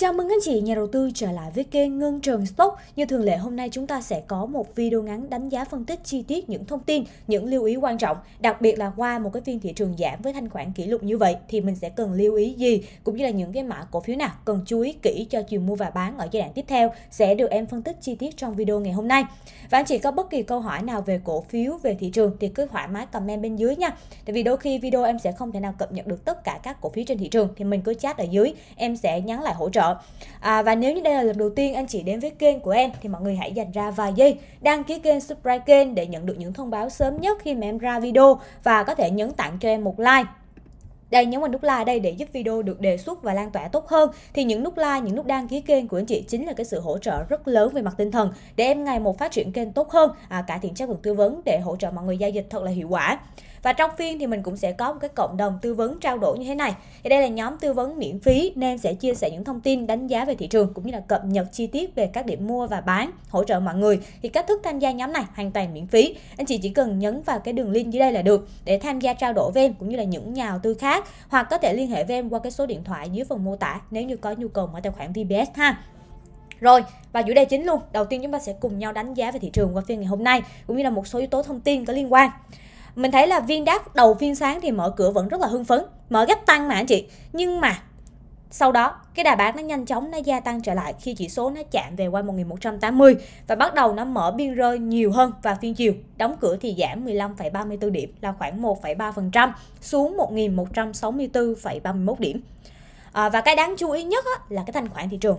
Chào mừng anh chị nhà đầu tư trở lại với kênh Ngân Trường Stock. Như thường lệ hôm nay chúng ta sẽ có một video ngắn đánh giá phân tích chi tiết những thông tin, những lưu ý quan trọng, đặc biệt là qua một cái phiên thị trường giảm với thanh khoản kỷ lục như vậy thì mình sẽ cần lưu ý gì cũng như là những cái mã cổ phiếu nào cần chú ý kỹ cho chiều mua và bán ở giai đoạn tiếp theo sẽ được em phân tích chi tiết trong video ngày hôm nay. Và anh chị có bất kỳ câu hỏi nào về cổ phiếu, về thị trường thì cứ thoải mái comment bên dưới nha. Tại vì đôi khi video em sẽ không thể nào cập nhật được tất cả các cổ phiếu trên thị trường thì mình cứ chat ở dưới, em sẽ nhắn lại hỗ trợ À, và nếu như đây là lần đầu tiên anh chị đến với kênh của em thì mọi người hãy dành ra vài giây đăng ký kênh, subscribe kênh để nhận được những thông báo sớm nhất khi mà em ra video và có thể nhấn tặng cho em một like. Đây nhấn vào nút like đây để giúp video được đề xuất và lan tỏa tốt hơn thì những nút like, những nút đăng ký kênh của anh chị chính là cái sự hỗ trợ rất lớn về mặt tinh thần để em ngày một phát triển kênh tốt hơn, à, cải thiện chất lượng tư vấn để hỗ trợ mọi người giao dịch thật là hiệu quả. Và trong phiên thì mình cũng sẽ có một cái cộng đồng tư vấn trao đổi như thế này. Thì đây là nhóm tư vấn miễn phí nên sẽ chia sẻ những thông tin đánh giá về thị trường cũng như là cập nhật chi tiết về các điểm mua và bán, hỗ trợ mọi người. Thì cách thức tham gia nhóm này hoàn toàn miễn phí. Anh chị chỉ cần nhấn vào cái đường link dưới đây là được để tham gia trao đổi với em cũng như là những nhà đầu tư khác hoặc có thể liên hệ với em qua cái số điện thoại dưới phần mô tả nếu như có nhu cầu mở tài khoản VBS ha. Rồi, và chủ đề chính luôn, đầu tiên chúng ta sẽ cùng nhau đánh giá về thị trường qua phiên ngày hôm nay cũng như là một số yếu tố thông tin có liên quan mình thấy là viên đáp đầu phiên sáng thì mở cửa vẫn rất là hưng phấn mở gấp tăng mà anh chị nhưng mà sau đó, cái đà bán nó nhanh chóng nó gia tăng trở lại khi chỉ số nó chạm về quanh 1180 và bắt đầu nó mở biên rơi nhiều hơn và phiên chiều đóng cửa thì giảm 15,34 điểm là khoảng 1,3% xuống 1164,31 điểm. À, và cái đáng chú ý nhất á, là cái thanh khoản thị trường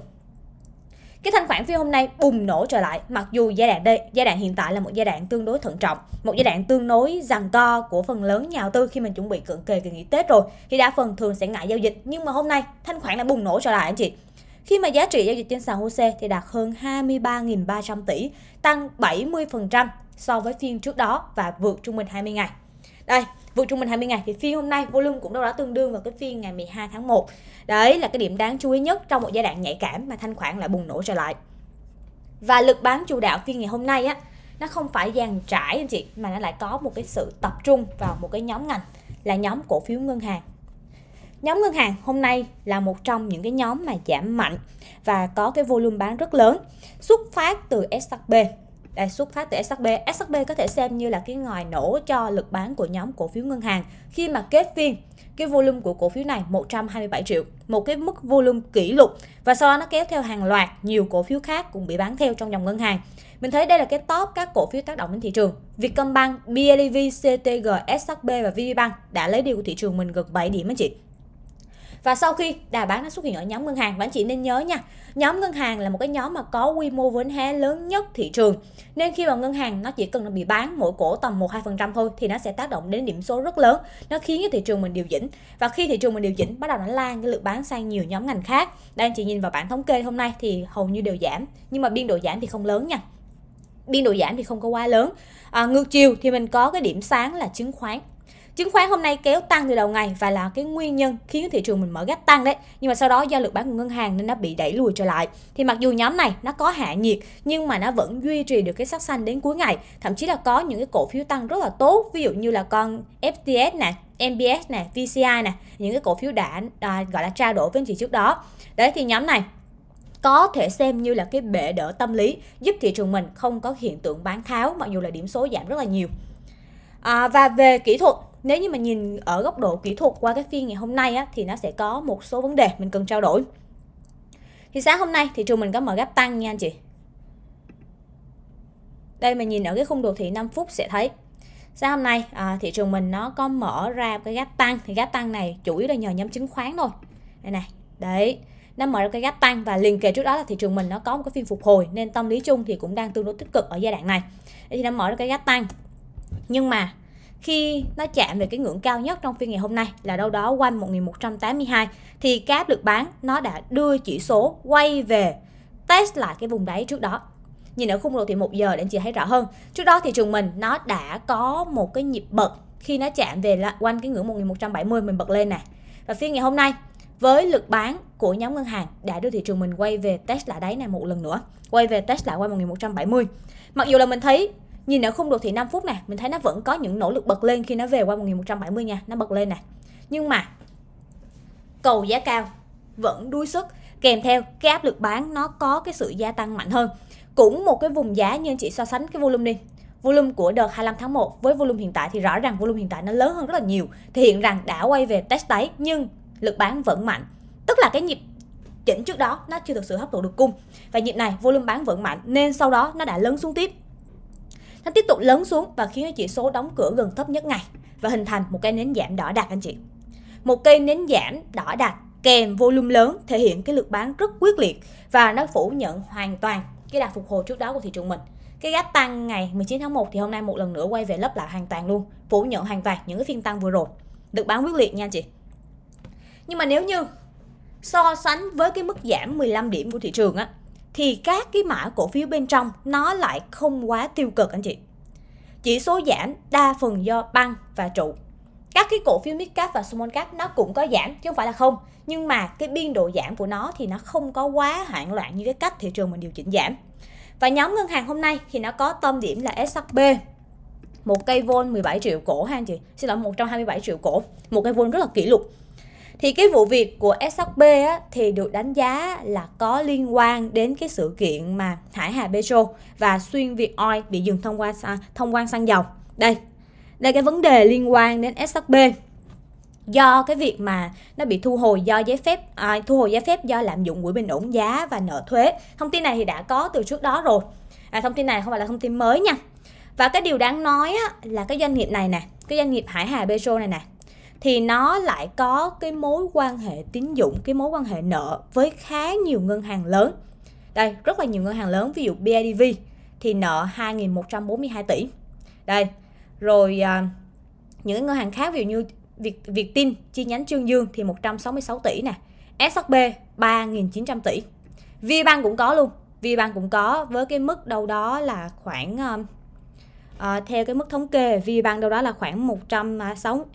cái thanh khoản phiên hôm nay bùng nổ trở lại mặc dù giai đoạn đây, giai đoạn hiện tại là một giai đoạn tương đối thận trọng, một giai đoạn tương đối rằng co của phần lớn nhà đầu tư khi mình chuẩn bị cận kề kỳ nghỉ Tết rồi thì đa phần thường sẽ ngại giao dịch nhưng mà hôm nay thanh khoản lại bùng nổ trở lại anh chị khi mà giá trị giao dịch trên sàn HOSE thì đạt hơn 23.300 tỷ, tăng 70% so với phiên trước đó và vượt trung bình 20 ngày. Đây, vượt trung bình 20 ngày thì phiên hôm nay volume cũng đâu đó tương đương vào cái phiên ngày 12 tháng 1 đấy là cái điểm đáng chú ý nhất trong một giai đoạn nhạy cảm mà thanh khoản lại bùng nổ trở lại và lực bán chủ đạo phiên ngày hôm nay á nó không phải dàn trải anh chị mà nó lại có một cái sự tập trung vào một cái nhóm ngành là nhóm cổ phiếu ngân hàng nhóm ngân hàng hôm nay là một trong những cái nhóm mà giảm mạnh và có cái volume bán rất lớn xuất phát từ SHB đây, xuất phát từ SHB. SHB có thể xem như là cái ngòi nổ cho lực bán của nhóm cổ phiếu ngân hàng khi mà kết phiên cái volume của cổ phiếu này 127 triệu, một cái mức volume kỷ lục và sau đó nó kéo theo hàng loạt nhiều cổ phiếu khác cũng bị bán theo trong dòng ngân hàng. Mình thấy đây là cái top các cổ phiếu tác động đến thị trường. Vietcombank, BLV, CTG, SHB và VPBank đã lấy đi của thị trường mình gần 7 điểm anh chị và sau khi đà bán nó xuất hiện ở nhóm ngân hàng và anh chị nên nhớ nha nhóm ngân hàng là một cái nhóm mà có quy mô vốn hóa lớn nhất thị trường nên khi mà ngân hàng nó chỉ cần nó bị bán mỗi cổ tầm một hai phần trăm thôi thì nó sẽ tác động đến điểm số rất lớn nó khiến cái thị trường mình điều chỉnh và khi thị trường mình điều chỉnh bắt đầu nó lan cái lượng bán sang nhiều nhóm ngành khác đang anh chị nhìn vào bảng thống kê hôm nay thì hầu như đều giảm nhưng mà biên độ giảm thì không lớn nha biên độ giảm thì không có quá lớn à, ngược chiều thì mình có cái điểm sáng là chứng khoán Chứng khoán hôm nay kéo tăng từ đầu ngày và là cái nguyên nhân khiến thị trường mình mở gách tăng đấy. Nhưng mà sau đó do lực bán của ngân hàng nên nó bị đẩy lùi trở lại. Thì mặc dù nhóm này nó có hạ nhiệt nhưng mà nó vẫn duy trì được cái sắc xanh đến cuối ngày. Thậm chí là có những cái cổ phiếu tăng rất là tốt, ví dụ như là con FTS nè, MBS nè, VCI nè, những cái cổ phiếu đã à, gọi là trao đổi với anh chị trước đó. Đấy thì nhóm này có thể xem như là cái bệ đỡ tâm lý giúp thị trường mình không có hiện tượng bán tháo mặc dù là điểm số giảm rất là nhiều. À, và về kỹ thuật nếu như mà nhìn ở góc độ kỹ thuật qua cái phiên ngày hôm nay á, thì nó sẽ có một số vấn đề mình cần trao đổi thì sáng hôm nay thị trường mình có mở gap tăng nha anh chị đây mình nhìn ở cái khung đồ thị 5 phút sẽ thấy sáng hôm nay à, thị trường mình nó có mở ra cái gap tăng thì gap tăng này chủ yếu là nhờ nhóm chứng khoán thôi đây này đấy nó mở ra cái gap tăng và liền kề trước đó là thị trường mình nó có một cái phiên phục hồi nên tâm lý chung thì cũng đang tương đối tích cực ở giai đoạn này thì nó mở ra cái gap tăng nhưng mà khi nó chạm về cái ngưỡng cao nhất trong phiên ngày hôm nay là đâu đó quanh 1182 thì cáp được bán nó đã đưa chỉ số quay về test lại cái vùng đáy trước đó nhìn ở khung đồ thị một giờ để anh chị thấy rõ hơn trước đó thị trường mình nó đã có một cái nhịp bật khi nó chạm về là quanh cái ngưỡng 1170 mình bật lên nè và phiên ngày hôm nay với lực bán của nhóm ngân hàng đã đưa thị trường mình quay về test lại đáy này một lần nữa quay về test lại quanh 1170 mặc dù là mình thấy Nhìn ở khung đồ thị 5 phút này, mình thấy nó vẫn có những nỗ lực bật lên khi nó về qua 1170 nha, nó bật lên nè. Nhưng mà cầu giá cao vẫn đuối sức kèm theo cái áp lực bán nó có cái sự gia tăng mạnh hơn. Cũng một cái vùng giá nhưng chị so sánh cái volume đi. Volume của đợt 25 tháng 1 với volume hiện tại thì rõ ràng volume hiện tại nó lớn hơn rất là nhiều. Thể hiện rằng đã quay về test đáy nhưng lực bán vẫn mạnh. Tức là cái nhịp chỉnh trước đó nó chưa thực sự hấp thụ được cung và nhịp này volume bán vẫn mạnh nên sau đó nó đã lớn xuống tiếp nó tiếp tục lớn xuống và khiến chỉ số đóng cửa gần thấp nhất ngày và hình thành một cây nến giảm đỏ đạt anh chị. Một cây nến giảm đỏ đạt kèm volume lớn thể hiện cái lực bán rất quyết liệt và nó phủ nhận hoàn toàn cái đà phục hồi trước đó của thị trường mình. Cái gap tăng ngày 19 tháng 1 thì hôm nay một lần nữa quay về lấp lại hoàn toàn luôn, phủ nhận hoàn toàn những cái phiên tăng vừa rồi. Được bán quyết liệt nha anh chị. Nhưng mà nếu như so sánh với cái mức giảm 15 điểm của thị trường á thì các cái mã cổ phiếu bên trong nó lại không quá tiêu cực anh chị. Chỉ số giảm đa phần do băng và trụ. Các cái cổ phiếu mid và small cap nó cũng có giảm chứ không phải là không, nhưng mà cái biên độ giảm của nó thì nó không có quá hoảng loạn như cái cách thị trường mình điều chỉnh giảm. Và nhóm ngân hàng hôm nay thì nó có tâm điểm là SHB một cây vôn 17 triệu cổ ha anh chị xin lỗi 127 triệu cổ một cây vôn rất là kỷ lục thì cái vụ việc của SHB á, thì được đánh giá là có liên quan đến cái sự kiện mà Hải Hà Petro và Xuyên Việt Oil bị dừng thông quan thông quan xăng dầu. Đây, đây cái vấn đề liên quan đến SHB do cái việc mà nó bị thu hồi do giấy phép à, thu hồi giấy phép do lạm dụng quỹ bình ổn giá và nợ thuế thông tin này thì đã có từ trước đó rồi à, thông tin này không phải là thông tin mới nha và cái điều đáng nói á, là cái doanh nghiệp này nè cái doanh nghiệp hải hà petro này nè thì nó lại có cái mối quan hệ tín dụng cái mối quan hệ nợ với khá nhiều ngân hàng lớn đây rất là nhiều ngân hàng lớn ví dụ BIDV thì nợ 2.142 tỷ đây rồi à, những ngân hàng khác ví dụ như Việt Việt Tin chi nhánh Trương Dương thì 166 tỷ nè SHB 3.900 tỷ VBank cũng có luôn VBank cũng có với cái mức đâu đó là khoảng à, à theo cái mức thống kê VBank đâu đó là khoảng 160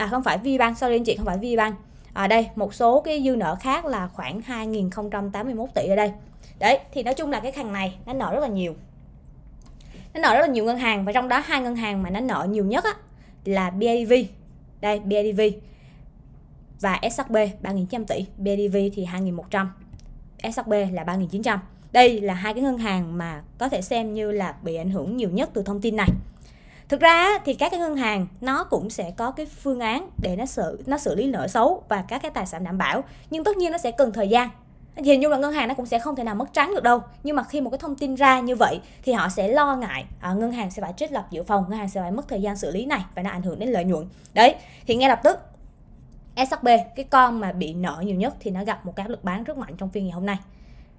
à không phải VBank sorry anh chị không phải VBank ở à đây một số cái dư nợ khác là khoảng 2.081 tỷ ở đây đấy thì nói chung là cái thằng này nó nợ rất là nhiều nó nợ rất là nhiều ngân hàng và trong đó hai ngân hàng mà nó nợ nhiều nhất á, là BIDV đây BIDV và SHB 3.900 tỷ BIDV thì 2.100 SHB là 3.900 đây là hai cái ngân hàng mà có thể xem như là bị ảnh hưởng nhiều nhất từ thông tin này thực ra thì các cái ngân hàng nó cũng sẽ có cái phương án để nó xử nó xử lý nợ xấu và các cái tài sản đảm bảo nhưng tất nhiên nó sẽ cần thời gian hình như là ngân hàng nó cũng sẽ không thể nào mất trắng được đâu nhưng mà khi một cái thông tin ra như vậy thì họ sẽ lo ngại à, ngân hàng sẽ phải trích lập dự phòng ngân hàng sẽ phải mất thời gian xử lý này và nó ảnh hưởng đến lợi nhuận đấy thì ngay lập tức SHB cái con mà bị nợ nhiều nhất thì nó gặp một cái áp lực bán rất mạnh trong phiên ngày hôm nay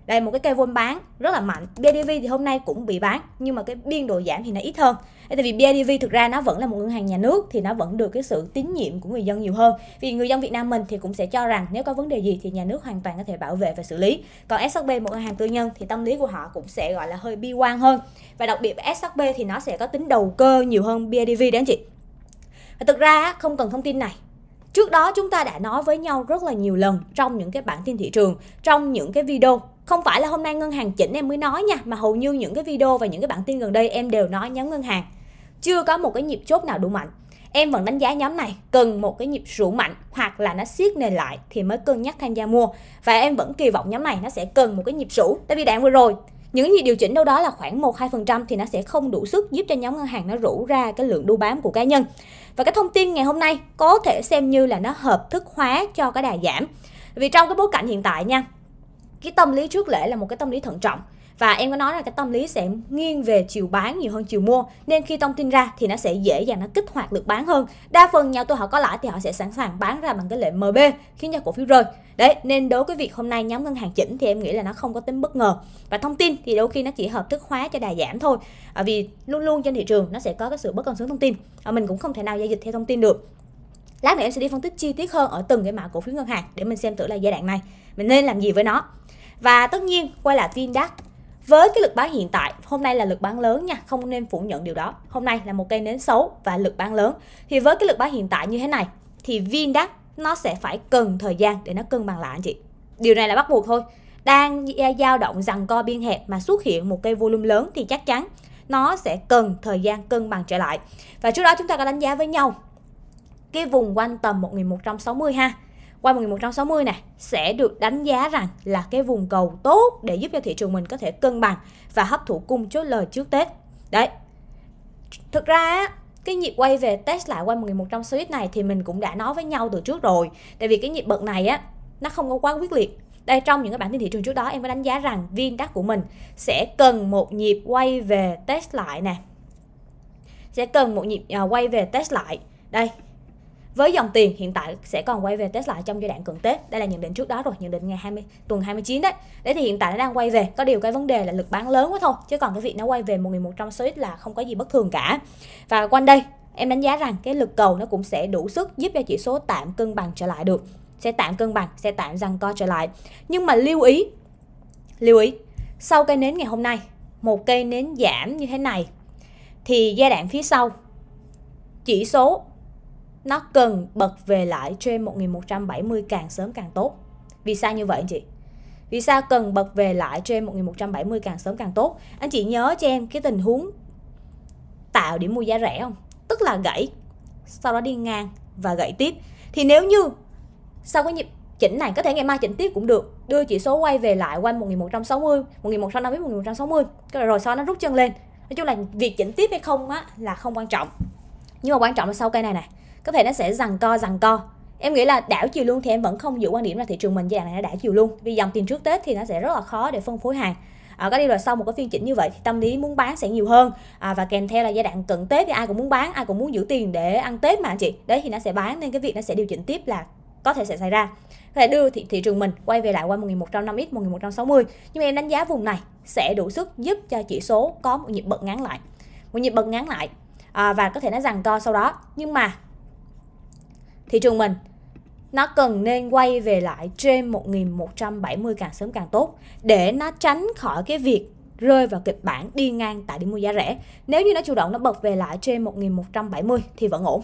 đây một cái cây vôn bán rất là mạnh BIDV thì hôm nay cũng bị bán nhưng mà cái biên độ giảm thì nó ít hơn tại vì BIDV thực ra nó vẫn là một ngân hàng nhà nước thì nó vẫn được cái sự tín nhiệm của người dân nhiều hơn vì người dân Việt Nam mình thì cũng sẽ cho rằng nếu có vấn đề gì thì nhà nước hoàn toàn có thể bảo vệ và xử lý còn SHB một ngân hàng tư nhân thì tâm lý của họ cũng sẽ gọi là hơi bi quan hơn và đặc biệt SHB thì nó sẽ có tính đầu cơ nhiều hơn BIDV đấy anh chị và thực ra không cần thông tin này Trước đó chúng ta đã nói với nhau rất là nhiều lần trong những cái bản tin thị trường, trong những cái video không phải là hôm nay ngân hàng chỉnh em mới nói nha mà hầu như những cái video và những cái bản tin gần đây em đều nói nhóm ngân hàng chưa có một cái nhịp chốt nào đủ mạnh em vẫn đánh giá nhóm này cần một cái nhịp rũ mạnh hoặc là nó siết nền lại thì mới cân nhắc tham gia mua và em vẫn kỳ vọng nhóm này nó sẽ cần một cái nhịp rũ tại vì đạn vừa rồi những gì điều chỉnh đâu đó là khoảng 1-2% thì nó sẽ không đủ sức giúp cho nhóm ngân hàng nó rủ ra cái lượng đu bám của cá nhân. Và cái thông tin ngày hôm nay có thể xem như là nó hợp thức hóa cho cái đà giảm. Vì trong cái bối cảnh hiện tại nha, cái tâm lý trước lễ là một cái tâm lý thận trọng và em có nói là cái tâm lý sẽ nghiêng về chiều bán nhiều hơn chiều mua nên khi thông tin ra thì nó sẽ dễ dàng nó kích hoạt lực bán hơn đa phần nhà tôi họ có lãi thì họ sẽ sẵn sàng bán ra bằng cái lệnh MB khiến cho cổ phiếu rơi đấy nên đối với việc hôm nay nhóm ngân hàng chỉnh thì em nghĩ là nó không có tính bất ngờ và thông tin thì đôi khi nó chỉ hợp thức hóa cho đà giảm thôi à, vì luôn luôn trên thị trường nó sẽ có cái sự bất cân xứng thông tin à, mình cũng không thể nào giao dịch theo thông tin được lát nữa em sẽ đi phân tích chi tiết hơn ở từng cái mã cổ phiếu ngân hàng để mình xem thử là giai đoạn này mình nên làm gì với nó và tất nhiên quay lại VinDAX với cái lực bán hiện tại hôm nay là lực bán lớn nha không nên phủ nhận điều đó hôm nay là một cây nến xấu và lực bán lớn thì với cái lực bán hiện tại như thế này thì VinDAX nó sẽ phải cần thời gian để nó cân bằng lại anh chị điều này là bắt buộc thôi đang dao động rằng co biên hẹp mà xuất hiện một cây volume lớn thì chắc chắn nó sẽ cần thời gian cân bằng trở lại và trước đó chúng ta đã đánh giá với nhau cái vùng quanh tầm 1160 ha quanh 1160 này sẽ được đánh giá rằng là cái vùng cầu tốt để giúp cho thị trường mình có thể cân bằng và hấp thụ cung chốt lời trước Tết. Đấy. Thực ra cái nhịp quay về test lại quanh 1100 switch này thì mình cũng đã nói với nhau từ trước rồi. Tại vì cái nhịp bật này á nó không có quá quyết liệt. Đây trong những cái bản tin thị trường trước đó em có đánh giá rằng viên đắc của mình sẽ cần một nhịp quay về test lại nè. Sẽ cần một nhịp uh, quay về test lại. Đây, với dòng tiền hiện tại sẽ còn quay về test lại trong giai đoạn cận Tết. Đây là nhận định trước đó rồi, nhận định ngày 20 tuần 29 đấy. Đấy thì hiện tại nó đang quay về, có điều cái vấn đề là lực bán lớn quá thôi, chứ còn cái việc nó quay về 1100 số ít là không có gì bất thường cả. Và quanh đây em đánh giá rằng cái lực cầu nó cũng sẽ đủ sức giúp cho chỉ số tạm cân bằng trở lại được sẽ tạm cân bằng sẽ tạm răng co trở lại nhưng mà lưu ý lưu ý sau cây nến ngày hôm nay một cây nến giảm như thế này thì giai đoạn phía sau chỉ số nó cần bật về lại trên 1170 càng sớm càng tốt. Vì sao như vậy anh chị? Vì sao cần bật về lại trên 1170 càng sớm càng tốt? Anh chị nhớ cho em cái tình huống tạo điểm mua giá rẻ không? Tức là gãy, sau đó đi ngang và gãy tiếp. Thì nếu như sau cái nhịp chỉnh này có thể ngày mai chỉnh tiếp cũng được đưa chỉ số quay về lại quanh 1160 1150 1160 rồi sau nó rút chân lên nói chung là việc chỉnh tiếp hay không á là không quan trọng nhưng mà quan trọng là sau cây này này có thể nó sẽ rằng co rằng co em nghĩ là đảo chiều luôn thì em vẫn không giữ quan điểm là thị trường mình giai đoạn này nó đảo chiều luôn vì dòng tiền trước tết thì nó sẽ rất là khó để phân phối hàng À, có đi rồi sau một cái phiên chỉnh như vậy thì tâm lý muốn bán sẽ nhiều hơn à, và kèm theo là giai đoạn cận tết thì ai cũng muốn bán ai cũng muốn giữ tiền để ăn tết mà anh chị đấy thì nó sẽ bán nên cái việc nó sẽ điều chỉnh tiếp là có thể sẽ xảy ra có thể đưa thị, thị trường mình quay về lại qua 1150 x 1160 nhưng mà em đánh giá vùng này sẽ đủ sức giúp cho chỉ số có một nhịp bật ngắn lại một nhịp bật ngắn lại à, và có thể nó rằng co sau đó nhưng mà thị trường mình nó cần nên quay về lại trên 1170 càng sớm càng tốt để nó tránh khỏi cái việc rơi vào kịch bản đi ngang tại điểm mua giá rẻ. Nếu như nó chủ động nó bật về lại trên 1170 thì vẫn ổn.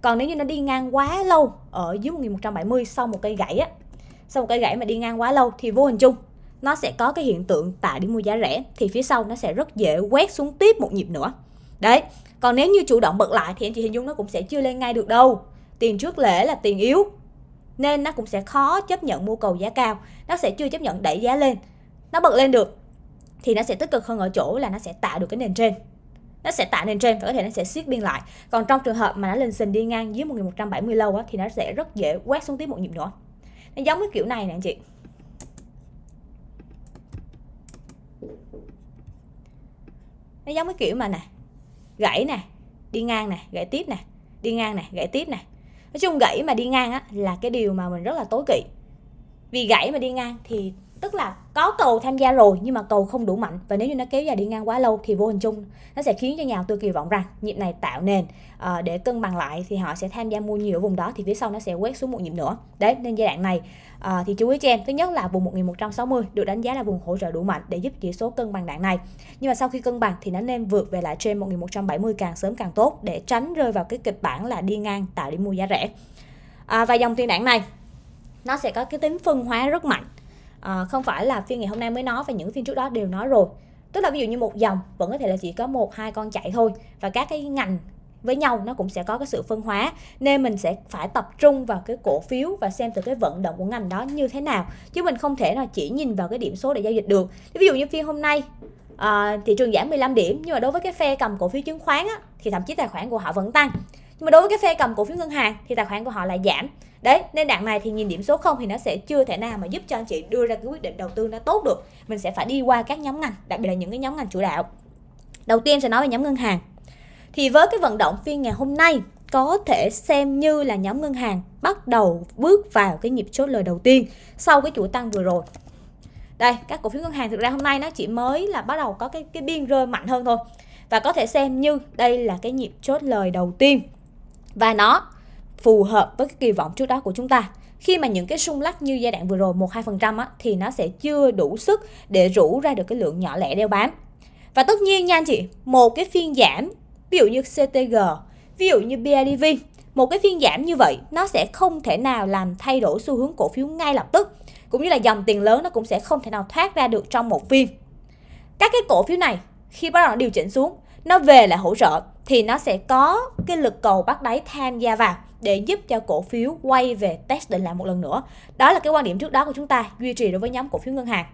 Còn nếu như nó đi ngang quá lâu ở dưới 1170 sau một cây gãy á, sau một cây gãy mà đi ngang quá lâu thì vô hình chung nó sẽ có cái hiện tượng tại điểm mua giá rẻ thì phía sau nó sẽ rất dễ quét xuống tiếp một nhịp nữa. Đấy, còn nếu như chủ động bật lại thì anh chị hình dung nó cũng sẽ chưa lên ngay được đâu tiền trước lễ là tiền yếu nên nó cũng sẽ khó chấp nhận mua cầu giá cao nó sẽ chưa chấp nhận đẩy giá lên nó bật lên được thì nó sẽ tích cực hơn ở chỗ là nó sẽ tạo được cái nền trên nó sẽ tạo nền trên và có thể nó sẽ siết biên lại còn trong trường hợp mà nó lên sình đi ngang dưới 1170 lâu á, thì nó sẽ rất dễ quét xuống tiếp một nhịp nữa nó giống cái kiểu này nè anh chị nó giống cái kiểu mà nè gãy nè đi ngang nè gãy tiếp nè đi ngang nè gãy tiếp nè nói chung gãy mà đi ngang á là cái điều mà mình rất là tối kỵ vì gãy mà đi ngang thì tức là có cầu tham gia rồi nhưng mà cầu không đủ mạnh và nếu như nó kéo dài đi ngang quá lâu thì vô hình chung nó sẽ khiến cho nhà đầu tư kỳ vọng rằng nhịp này tạo nền uh, để cân bằng lại thì họ sẽ tham gia mua nhiều ở vùng đó thì phía sau nó sẽ quét xuống một nhịp nữa đấy nên giai đoạn này à, thì chú ý cho em thứ nhất là vùng 1160 được đánh giá là vùng hỗ trợ đủ mạnh để giúp chỉ số cân bằng đạn này nhưng mà sau khi cân bằng thì nó nên vượt về lại trên 1170 càng sớm càng tốt để tránh rơi vào cái kịch bản là đi ngang tạo điểm mua giá rẻ à, và dòng tiền đạn này nó sẽ có cái tính phân hóa rất mạnh à, không phải là phiên ngày hôm nay mới nói và những phiên trước đó đều nói rồi tức là ví dụ như một dòng vẫn có thể là chỉ có một hai con chạy thôi và các cái ngành với nhau nó cũng sẽ có cái sự phân hóa nên mình sẽ phải tập trung vào cái cổ phiếu và xem từ cái vận động của ngành đó như thế nào chứ mình không thể là chỉ nhìn vào cái điểm số để giao dịch được ví dụ như phiên hôm nay à, thị trường giảm 15 điểm nhưng mà đối với cái phe cầm cổ phiếu chứng khoán á, thì thậm chí tài khoản của họ vẫn tăng nhưng mà đối với cái phe cầm cổ phiếu ngân hàng thì tài khoản của họ lại giảm đấy nên đạn này thì nhìn điểm số không thì nó sẽ chưa thể nào mà giúp cho anh chị đưa ra cái quyết định đầu tư nó tốt được mình sẽ phải đi qua các nhóm ngành đặc biệt là những cái nhóm ngành chủ đạo đầu tiên sẽ nói về nhóm ngân hàng thì với cái vận động viên ngày hôm nay có thể xem như là nhóm ngân hàng bắt đầu bước vào cái nhịp chốt lời đầu tiên sau cái chuỗi tăng vừa rồi. Đây, các cổ phiếu ngân hàng thực ra hôm nay nó chỉ mới là bắt đầu có cái cái biên rơi mạnh hơn thôi. Và có thể xem như đây là cái nhịp chốt lời đầu tiên. Và nó phù hợp với cái kỳ vọng trước đó của chúng ta khi mà những cái sung lắc như giai đoạn vừa rồi 1-2% á, thì nó sẽ chưa đủ sức để rủ ra được cái lượng nhỏ lẻ đeo bám. Và tất nhiên nha anh chị, một cái phiên giảm ví dụ như CTG, ví dụ như BIDV. E một cái phiên giảm như vậy nó sẽ không thể nào làm thay đổi xu hướng cổ phiếu ngay lập tức, cũng như là dòng tiền lớn nó cũng sẽ không thể nào thoát ra được trong một phiên. Các cái cổ phiếu này khi bắt đầu điều chỉnh xuống, nó về lại hỗ trợ thì nó sẽ có cái lực cầu bắt đáy tham gia vào để giúp cho cổ phiếu quay về test định lại một lần nữa. Đó là cái quan điểm trước đó của chúng ta duy trì đối với nhóm cổ phiếu ngân hàng.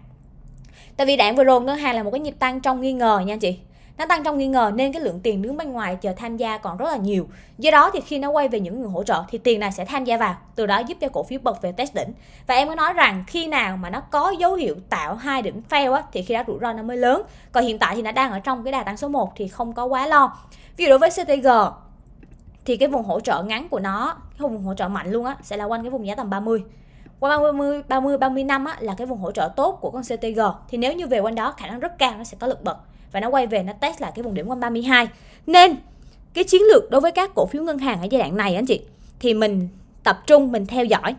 Tại vì đạn vừa rồi ngân hàng là một cái nhịp tăng trong nghi ngờ nha anh chị nó tăng trong nghi ngờ nên cái lượng tiền đứng bên ngoài chờ tham gia còn rất là nhiều do đó thì khi nó quay về những người hỗ trợ thì tiền này sẽ tham gia vào từ đó giúp cho cổ phiếu bật về test đỉnh và em có nói rằng khi nào mà nó có dấu hiệu tạo hai đỉnh fail á, thì khi đó rủi ro nó mới lớn còn hiện tại thì nó đang ở trong cái đà tăng số 1 thì không có quá lo ví dụ đối với CTG thì cái vùng hỗ trợ ngắn của nó cái vùng hỗ trợ mạnh luôn á sẽ là quanh cái vùng giá tầm 30 qua 30 30 30 năm á, là cái vùng hỗ trợ tốt của con CTG thì nếu như về quanh đó khả năng rất cao nó sẽ có lực bật và nó quay về nó test lại cái vùng điểm quanh 32 nên cái chiến lược đối với các cổ phiếu ngân hàng ở giai đoạn này anh chị thì mình tập trung mình theo dõi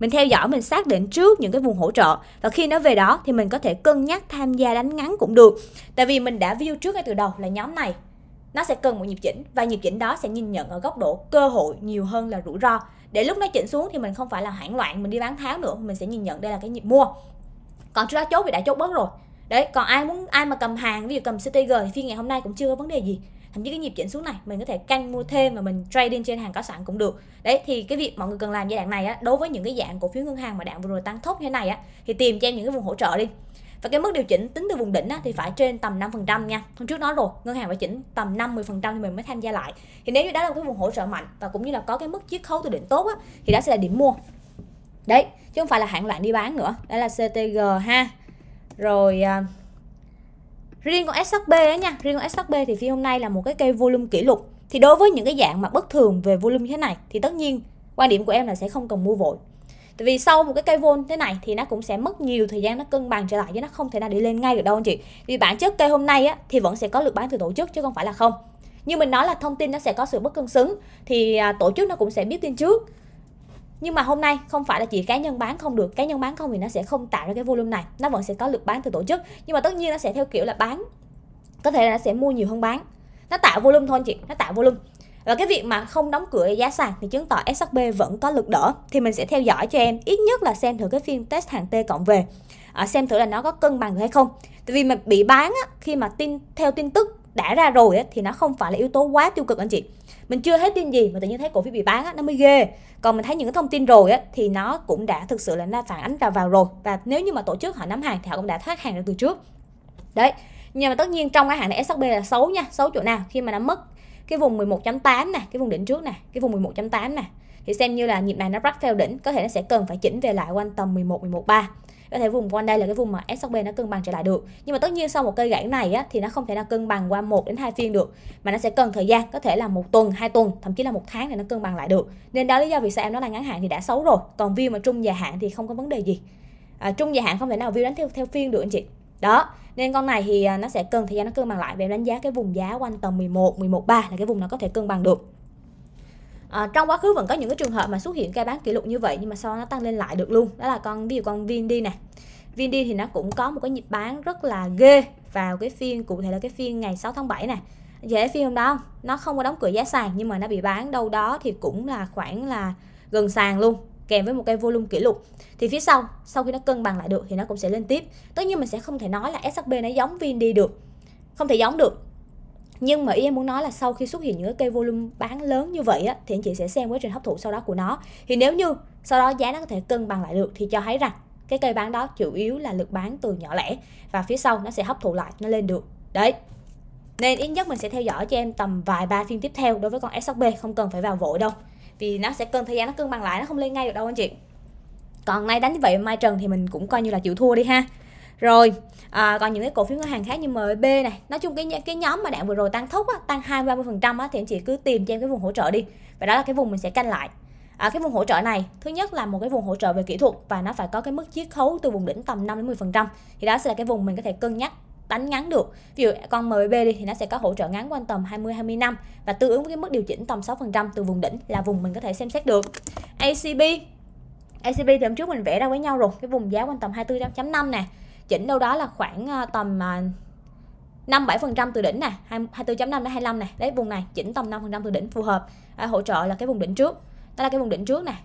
mình theo dõi mình xác định trước những cái vùng hỗ trợ và khi nó về đó thì mình có thể cân nhắc tham gia đánh ngắn cũng được tại vì mình đã view trước ngay từ đầu là nhóm này nó sẽ cần một nhịp chỉnh và nhịp chỉnh đó sẽ nhìn nhận ở góc độ cơ hội nhiều hơn là rủi ro để lúc nó chỉnh xuống thì mình không phải là hoảng loạn mình đi bán tháo nữa mình sẽ nhìn nhận đây là cái nhịp mua còn chúng ta chốt thì đã chốt bớt rồi đấy còn ai muốn ai mà cầm hàng ví dụ cầm CTG thì phiên ngày hôm nay cũng chưa có vấn đề gì thậm chí cái nhịp chỉnh xuống này mình có thể canh mua thêm và mình trading trên hàng có sẵn cũng được đấy thì cái việc mọi người cần làm giai đoạn này á đối với những cái dạng cổ phiếu ngân hàng mà đạn vừa rồi tăng thốt như thế này á thì tìm cho em những cái vùng hỗ trợ đi và cái mức điều chỉnh tính từ vùng đỉnh á, thì phải trên tầm 5% nha hôm trước nói rồi ngân hàng phải chỉnh tầm 50% thì mình mới tham gia lại thì nếu như đó là cái vùng hỗ trợ mạnh và cũng như là có cái mức chiết khấu từ đỉnh tốt á, thì đó sẽ là điểm mua đấy chứ không phải là hạn loạn đi bán nữa đó là CTG ha rồi à, riêng con SHB đó nha riêng con SHB thì phiên hôm nay là một cái cây volume kỷ lục thì đối với những cái dạng mà bất thường về volume như thế này thì tất nhiên quan điểm của em là sẽ không cần mua vội tại vì sau một cái cây vol thế này thì nó cũng sẽ mất nhiều thời gian nó cân bằng trở lại chứ nó không thể nào đi lên ngay được đâu anh chị vì bản chất cây hôm nay á, thì vẫn sẽ có lực bán từ tổ chức chứ không phải là không như mình nói là thông tin nó sẽ có sự bất cân xứng thì à, tổ chức nó cũng sẽ biết tin trước nhưng mà hôm nay không phải là chỉ cá nhân bán không được cá nhân bán không thì nó sẽ không tạo ra cái volume này nó vẫn sẽ có lực bán từ tổ chức nhưng mà tất nhiên nó sẽ theo kiểu là bán có thể là nó sẽ mua nhiều hơn bán nó tạo volume thôi chị nó tạo volume và cái việc mà không đóng cửa giá sàn thì chứng tỏ SHB vẫn có lực đỡ thì mình sẽ theo dõi cho em ít nhất là xem thử cái phiên test hàng T cộng về à, xem thử là nó có cân bằng được hay không tại vì mà bị bán á, khi mà tin theo tin tức đã ra rồi á, thì nó không phải là yếu tố quá tiêu cực anh chị mình chưa thấy tin gì mà tự nhiên thấy cổ phiếu bị bán á, nó mới ghê còn mình thấy những cái thông tin rồi á, thì nó cũng đã thực sự là nó phản ánh ra vào rồi và nếu như mà tổ chức họ nắm hàng thì họ cũng đã thoát hàng ra từ trước đấy nhưng mà tất nhiên trong cái hàng này SHB là xấu nha xấu chỗ nào khi mà nó mất cái vùng 11.8 nè cái vùng đỉnh trước nè cái vùng 11.8 nè thì xem như là nhịp này nó bắt theo đỉnh có thể nó sẽ cần phải chỉnh về lại quanh tầm 11 113 có thể vùng quanh đây là cái vùng mà SHB nó cân bằng trở lại được nhưng mà tất nhiên sau một cây gãy này á, thì nó không thể nào cân bằng qua một đến hai phiên được mà nó sẽ cần thời gian có thể là một tuần hai tuần thậm chí là một tháng để nó cân bằng lại được nên đó lý do vì sao em nói là ngắn hạn thì đã xấu rồi còn view mà trung dài hạn thì không có vấn đề gì à, trung dài hạn không thể nào view đánh theo theo phiên được anh chị đó nên con này thì à, nó sẽ cần thời gian nó cân bằng lại và em đánh giá cái vùng giá quanh tầm 11 11 3 là cái vùng nó có thể cân bằng được à, trong quá khứ vẫn có những cái trường hợp mà xuất hiện cây bán kỷ lục như vậy nhưng mà sau nó tăng lên lại được luôn đó là con ví dụ con VinD này VinD thì nó cũng có một cái nhịp bán rất là ghê vào cái phiên cụ thể là cái phiên ngày 6 tháng 7 này dễ phiên hôm đó nó không có đóng cửa giá sàn nhưng mà nó bị bán đâu đó thì cũng là khoảng là gần sàn luôn kèm với một cái volume kỷ lục thì phía sau sau khi nó cân bằng lại được thì nó cũng sẽ lên tiếp tất nhiên mình sẽ không thể nói là SHB nó giống VND được không thể giống được nhưng mà ý em muốn nói là sau khi xuất hiện những cái cây volume bán lớn như vậy á, thì anh chị sẽ xem quá trình hấp thụ sau đó của nó thì nếu như sau đó giá nó có thể cân bằng lại được thì cho thấy rằng cái cây bán đó chủ yếu là lực bán từ nhỏ lẻ và phía sau nó sẽ hấp thụ lại nó lên được đấy nên ít nhất mình sẽ theo dõi cho em tầm vài ba phiên tiếp theo đối với con SHB không cần phải vào vội đâu vì nó sẽ cần thời gian nó cân bằng lại nó không lên ngay được đâu anh chị còn nay đánh như vậy mai trần thì mình cũng coi như là chịu thua đi ha rồi à, còn những cái cổ phiếu ngân hàng khác như MB này nói chung cái cái nhóm mà đạn vừa rồi tăng thúc, á, tăng 20 30 phần trăm thì anh chị cứ tìm cho em cái vùng hỗ trợ đi và đó là cái vùng mình sẽ canh lại À, cái vùng hỗ trợ này thứ nhất là một cái vùng hỗ trợ về kỹ thuật và nó phải có cái mức chiết khấu từ vùng đỉnh tầm 5 đến 10 phần trăm thì đó sẽ là cái vùng mình có thể cân nhắc đánh ngắn được ví dụ con MB đi thì nó sẽ có hỗ trợ ngắn quanh tầm 20 20 năm và tương ứng với cái mức điều chỉnh tầm 6% từ vùng đỉnh là vùng mình có thể xem xét được ACB ACB thì hôm trước mình vẽ ra với nhau rồi cái vùng giá quanh tầm 24.5 nè chỉnh đâu đó là khoảng ờ, tầm ờ, năm bảy phần trăm từ đỉnh này 24.5 đến 25 này đấy vùng này chỉnh tầm 5 phần trăm từ đỉnh phù hợp à, hỗ trợ là cái vùng đỉnh trước đó là cái vùng đỉnh trước này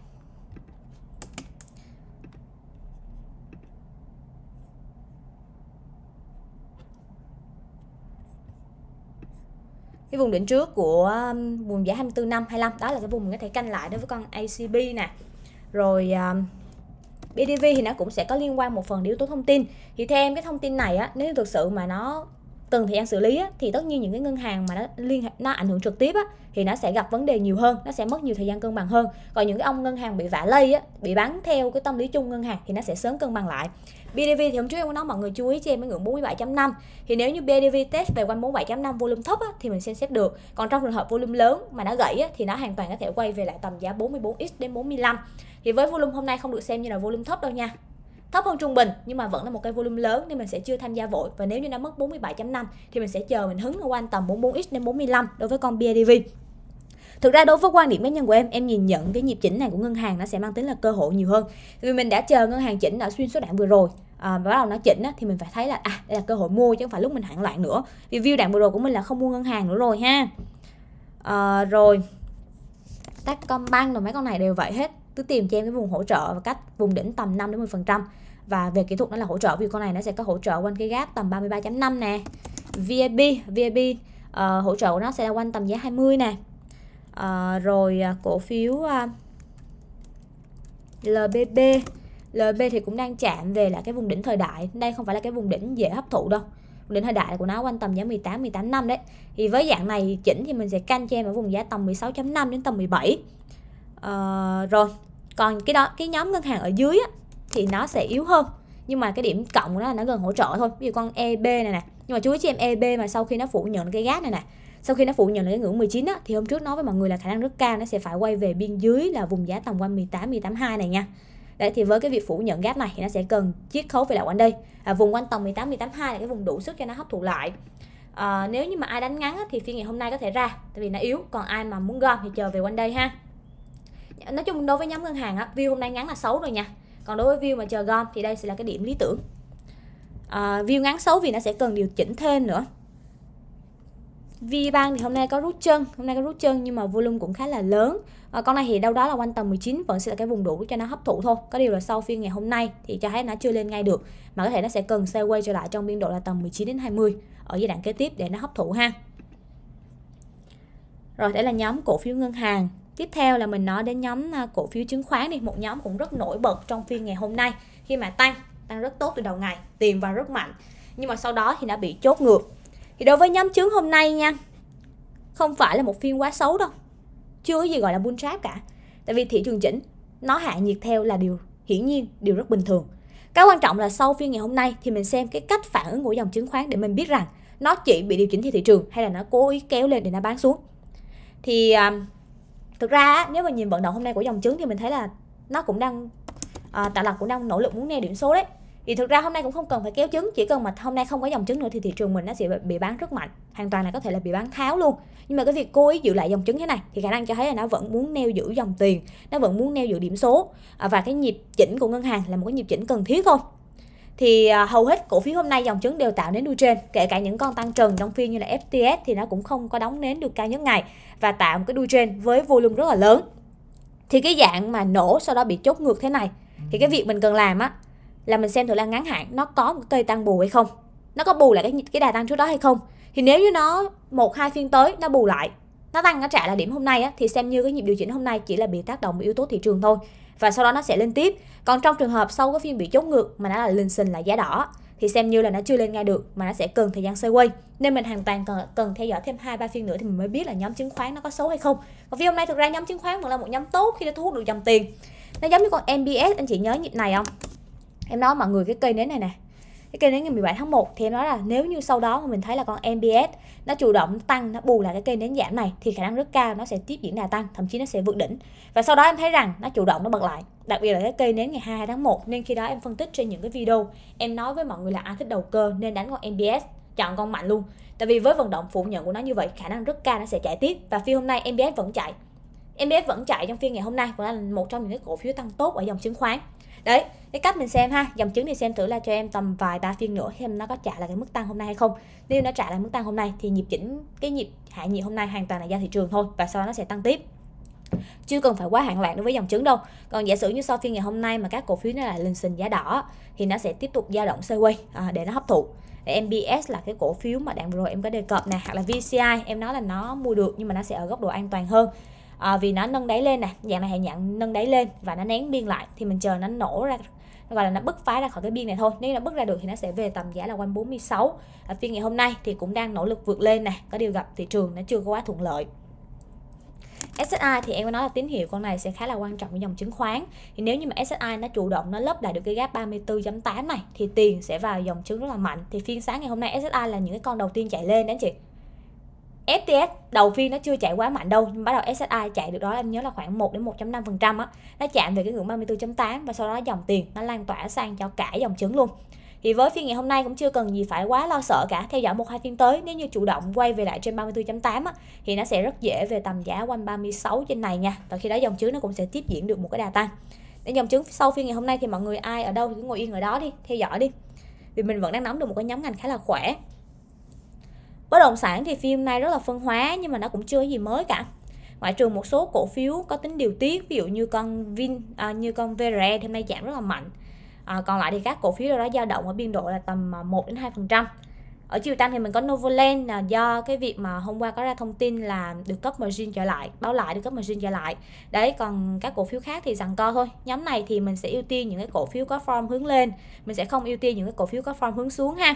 cái vùng đỉnh trước của vùng giá 24 năm 25 đó là cái vùng mình có thể canh lại đối với con ACB nè rồi BDV thì nó cũng sẽ có liên quan một phần đến yếu tố thông tin thì theo em cái thông tin này á nếu thực sự mà nó từng thời gian xử lý á, thì tất nhiên những cái ngân hàng mà nó liên nó ảnh hưởng trực tiếp á, thì nó sẽ gặp vấn đề nhiều hơn nó sẽ mất nhiều thời gian cân bằng hơn còn những cái ông ngân hàng bị vạ lây á, bị bán theo cái tâm lý chung ngân hàng thì nó sẽ sớm cân bằng lại BDV thì hôm trước em có nói mọi người chú ý cho em cái ngưỡng 47.5 thì nếu như BDV test về quanh 47.5 volume thấp á, thì mình xem xét được còn trong trường hợp volume lớn mà nó gãy á, thì nó hoàn toàn có thể quay về lại tầm giá 44x đến 45 thì với volume hôm nay không được xem như là volume thấp đâu nha thấp hơn trung bình nhưng mà vẫn là một cái volume lớn nên mình sẽ chưa tham gia vội và nếu như nó mất 47.5 thì mình sẽ chờ mình hứng ở quanh tầm 44x đến 45 đối với con BIDV Thực ra đối với quan điểm cá nhân của em, em nhìn nhận cái nhịp chỉnh này của ngân hàng nó sẽ mang tính là cơ hội nhiều hơn. Vì mình đã chờ ngân hàng chỉnh ở xuyên số đoạn vừa rồi. À, và bắt đầu nó chỉnh á, thì mình phải thấy là à, đây là cơ hội mua chứ không phải lúc mình hoảng loạn nữa. Vì view đoạn vừa rồi của mình là không mua ngân hàng nữa rồi ha. À, rồi Techcombank rồi mấy con này đều vậy hết cứ tìm cho em cái vùng hỗ trợ và cách vùng đỉnh tầm 5 đến 10% và về kỹ thuật nó là hỗ trợ vì con này nó sẽ có hỗ trợ quanh cái gap tầm 33.5 nè VIP VIP uh, ờ, hỗ trợ của nó sẽ là quanh tầm giá 20 nè uh, rồi uh, cổ phiếu uh, LBB LB thì cũng đang chạm về là cái vùng đỉnh thời đại đây không phải là cái vùng đỉnh dễ hấp thụ đâu vùng đỉnh thời đại của nó quanh tầm giá 18 18 năm đấy thì với dạng này chỉnh thì mình sẽ canh cho em ở vùng giá tầm 16.5 đến tầm 17 uh, rồi còn cái đó cái nhóm ngân hàng ở dưới á, thì nó sẽ yếu hơn nhưng mà cái điểm cộng của nó là nó gần hỗ trợ thôi ví dụ con EB này nè nhưng mà chú ý cho em EB mà sau khi nó phủ nhận cái gác này nè sau khi nó phủ nhận cái ngưỡng 19 á, thì hôm trước nói với mọi người là khả năng rất cao nó sẽ phải quay về biên dưới là vùng giá tầm quanh 18 182 này nha Đấy thì với cái việc phủ nhận gap này thì nó sẽ cần chiết khấu về lại quanh đây à, vùng quanh tầm 18 182 là cái vùng đủ sức cho nó hấp thụ lại à, nếu như mà ai đánh ngắn á, thì phiên ngày hôm nay có thể ra tại vì nó yếu còn ai mà muốn gom thì chờ về quanh đây ha nói chung đối với nhóm ngân hàng á, view hôm nay ngắn là xấu rồi nha còn đối với view mà chờ gom thì đây sẽ là cái điểm lý tưởng à, view ngắn xấu vì nó sẽ cần điều chỉnh thêm nữa vi ban thì hôm nay có rút chân, hôm nay có rút chân nhưng mà volume cũng khá là lớn. À, con này thì đâu đó là quanh tầm 19 vẫn sẽ là cái vùng đủ cho nó hấp thụ thôi. Có điều là sau phiên ngày hôm nay thì cho thấy nó chưa lên ngay được mà có thể nó sẽ cần xe quay trở lại trong biên độ là tầm 19 đến 20 ở giai đoạn kế tiếp để nó hấp thụ ha. Rồi đây là nhóm cổ phiếu ngân hàng tiếp theo là mình nói đến nhóm à, cổ phiếu chứng khoán đi một nhóm cũng rất nổi bật trong phiên ngày hôm nay khi mà tăng tăng rất tốt từ đầu ngày tiền vào rất mạnh nhưng mà sau đó thì đã bị chốt ngược thì đối với nhóm chứng hôm nay nha không phải là một phiên quá xấu đâu chưa có gì gọi là bull trap cả tại vì thị trường chỉnh nó hạ nhiệt theo là điều hiển nhiên điều rất bình thường cái quan trọng là sau phiên ngày hôm nay thì mình xem cái cách phản ứng của dòng chứng khoán để mình biết rằng nó chỉ bị điều chỉnh theo thị trường hay là nó cố ý kéo lên để nó bán xuống thì um, thực ra nếu mà nhìn vận động hôm nay của dòng trứng thì mình thấy là nó cũng đang à, tạo lập cũng đang nỗ lực muốn neo điểm số đấy thì thực ra hôm nay cũng không cần phải kéo trứng chỉ cần mà hôm nay không có dòng trứng nữa thì thị trường mình nó sẽ bị bán rất mạnh hoàn toàn là có thể là bị bán tháo luôn nhưng mà cái việc cố ý giữ lại dòng trứng thế này thì khả năng cho thấy là nó vẫn muốn neo giữ dòng tiền nó vẫn muốn neo giữ điểm số à, và cái nhịp chỉnh của ngân hàng là một cái nhịp chỉnh cần thiết thôi thì à, hầu hết cổ phiếu hôm nay dòng chứng đều tạo nến đuôi trên kể cả những con tăng trần trong phiên như là FTS thì nó cũng không có đóng nến được cao nhất ngày và tạo một cái đuôi trên với volume rất là lớn thì cái dạng mà nổ sau đó bị chốt ngược thế này thì cái việc mình cần làm á là mình xem thử là ngắn hạn nó có một cây tăng bù hay không nó có bù lại cái cái đà tăng trước đó hay không thì nếu như nó một hai phiên tới nó bù lại nó tăng nó trả lại điểm hôm nay á, thì xem như cái nhịp điều chỉnh hôm nay chỉ là bị tác động bởi yếu tố thị trường thôi và sau đó nó sẽ lên tiếp. Còn trong trường hợp sau cái phiên bị chốt ngược mà nó là lên sinh là giá đỏ thì xem như là nó chưa lên ngay được mà nó sẽ cần thời gian xoay quay nên mình hoàn toàn cần, cần theo dõi thêm hai ba phiên nữa thì mình mới biết là nhóm chứng khoán nó có xấu hay không còn phiên hôm nay thực ra nhóm chứng khoán vẫn là một nhóm tốt khi nó thu hút được dòng tiền nó giống như con MBS anh chị nhớ nhịp này không em nói mọi người cái cây nến này nè cái kênh đến ngày 17 tháng 1 thì em nói là nếu như sau đó mà mình thấy là con MBS nó chủ động nó tăng nó bù lại cái kênh đến giảm này thì khả năng rất cao nó sẽ tiếp diễn đà tăng thậm chí nó sẽ vượt đỉnh và sau đó em thấy rằng nó chủ động nó bật lại đặc biệt là cái cây nến ngày 2 tháng 1 nên khi đó em phân tích trên những cái video em nói với mọi người là ai à, thích đầu cơ nên đánh con MBS chọn con mạnh luôn tại vì với vận động phủ nhận của nó như vậy khả năng rất cao nó sẽ chạy tiếp và phiên hôm nay MBS vẫn chạy MBS vẫn chạy trong phiên ngày hôm nay và là một trong những cái cổ phiếu tăng tốt ở dòng chứng khoán đấy cái cách mình xem ha dòng chứng thì xem thử là cho em tầm vài ba phiên nữa xem nó có trả lại cái mức tăng hôm nay hay không nếu nó trả lại mức tăng hôm nay thì nhịp chỉnh cái nhịp hạ nhiệt hôm nay hoàn toàn là do thị trường thôi và sau đó nó sẽ tăng tiếp chưa cần phải quá hạn loạn đối với dòng chứng đâu còn giả sử như sau phiên ngày hôm nay mà các cổ phiếu nó là lên sình giá đỏ thì nó sẽ tiếp tục dao động xoay quay à, để nó hấp thụ MBS là cái cổ phiếu mà đạn rồi em có đề cập nè hoặc là VCI em nói là nó mua được nhưng mà nó sẽ ở góc độ an toàn hơn à, vì nó nâng đáy lên nè dạng này hệ dạng nâng đáy lên và nó nén biên lại thì mình chờ nó nổ ra gọi là nó bứt phá ra khỏi cái biên này thôi nếu nó bứt ra được thì nó sẽ về tầm giá là quanh 46 ở phiên ngày hôm nay thì cũng đang nỗ lực vượt lên nè có điều gặp thị trường nó chưa có quá thuận lợi SSI thì em có nói là tín hiệu con này sẽ khá là quan trọng với dòng chứng khoán. Thì nếu như mà SSI nó chủ động nó lấp lại được cái gap 34.8 này thì tiền sẽ vào dòng chứng rất là mạnh. Thì phiên sáng ngày hôm nay SSI là những cái con đầu tiên chạy lên đấy chị. FTS đầu phiên nó chưa chạy quá mạnh đâu nhưng bắt đầu SSI chạy được đó em nhớ là khoảng 1 đến 1.5% á nó chạm về cái ngưỡng 34.8 và sau đó dòng tiền nó lan tỏa sang cho cả dòng chứng luôn thì với phiên ngày hôm nay cũng chưa cần gì phải quá lo sợ cả theo dõi một hai phiên tới nếu như chủ động quay về lại trên 34.8 á, thì nó sẽ rất dễ về tầm giá quanh 36 trên này nha và khi đó dòng chứng nó cũng sẽ tiếp diễn được một cái đà tăng đến dòng chứng sau phiên ngày hôm nay thì mọi người ai ở đâu thì cứ ngồi yên ở đó đi theo dõi đi vì mình vẫn đang nắm được một cái nhóm ngành khá là khỏe bất động sản thì phim nay rất là phân hóa nhưng mà nó cũng chưa gì mới cả ngoại trừ một số cổ phiếu có tính điều tiết ví dụ như con vin à, như con vre thì nay giảm rất là mạnh à, còn lại thì các cổ phiếu đó dao động ở biên độ là tầm 1 à, đến 2 phần trăm ở chiều tăng thì mình có Novoland là do cái việc mà hôm qua có ra thông tin là được cấp margin trở lại báo lại được cấp margin trở lại đấy còn các cổ phiếu khác thì rằng co thôi nhóm này thì mình sẽ ưu tiên những cái cổ phiếu có form hướng lên mình sẽ không ưu tiên những cái cổ phiếu có form hướng xuống ha